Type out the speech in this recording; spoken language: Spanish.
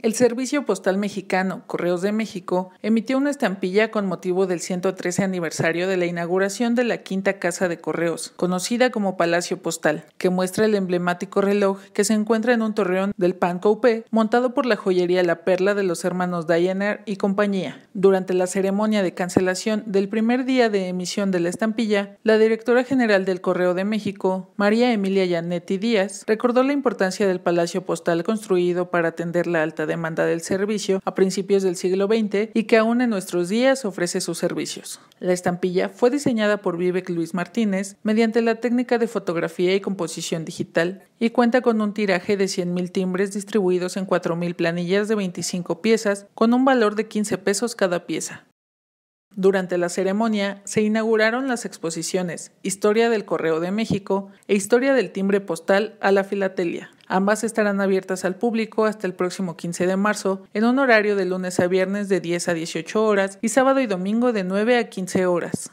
El Servicio Postal Mexicano, Correos de México, emitió una estampilla con motivo del 113 aniversario de la inauguración de la quinta casa de correos, conocida como Palacio Postal, que muestra el emblemático reloj que se encuentra en un torreón del Pan montado por la joyería La Perla de los hermanos Dayaner y compañía. Durante la ceremonia de cancelación del primer día de emisión de la estampilla, la directora general del Correo de México, María Emilia Yanetti Díaz, recordó la importancia del Palacio Postal construido para atender la alta demanda demanda del servicio a principios del siglo XX y que aún en nuestros días ofrece sus servicios. La estampilla fue diseñada por Vivek Luis Martínez mediante la técnica de fotografía y composición digital y cuenta con un tiraje de 100.000 timbres distribuidos en 4.000 planillas de 25 piezas con un valor de 15 pesos cada pieza. Durante la ceremonia se inauguraron las exposiciones Historia del Correo de México e Historia del Timbre Postal a la Filatelia. Ambas estarán abiertas al público hasta el próximo 15 de marzo, en un horario de lunes a viernes de 10 a 18 horas y sábado y domingo de 9 a 15 horas.